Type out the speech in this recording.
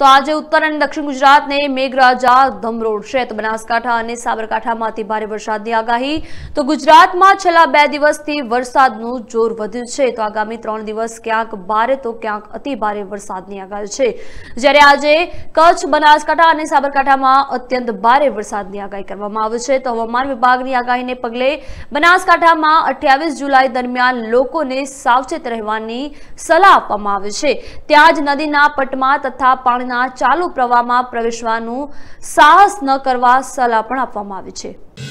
તો આજે ઉત્તર અને દક્ષિણ ગુજરાતને મેઘરાજા ધમરોડશે તો બનાસકાંઠા અને સાબરકાંઠામાંથી ભારે વરસાદની આગાહી તો ગુજરાતમાં છેલ્લા બે દિવસથી વરસાદનું જોર વધ્યું છે તો આગામી ત્રણ દિવસ ક્યાંક ભારે તો ક્યાંક અતિ ભારે વરસાદની આગાહી છે જ્યારે આજે કચ્છ બનાસકાંઠા અને સાબરકાંઠામાં અત્યંત ભારે વરસાદની આગાહી કરવામાં આવી છે તો હવામાન વિભાગની આગાહીને પગલે બનાસકાંઠામાં અઠ્યાવીસ જુલાઈ દરમિયાન લોકોને સાવચેત રહેવાની સલાહ આપવામાં આવી છે ત્યાં જ નદીના પટમાં તથા પાણી ચાલુ પ્રવાહમાં પ્રવેશવાનું સાહસ ન કરવા સલાહ પણ આપવામાં આવી છે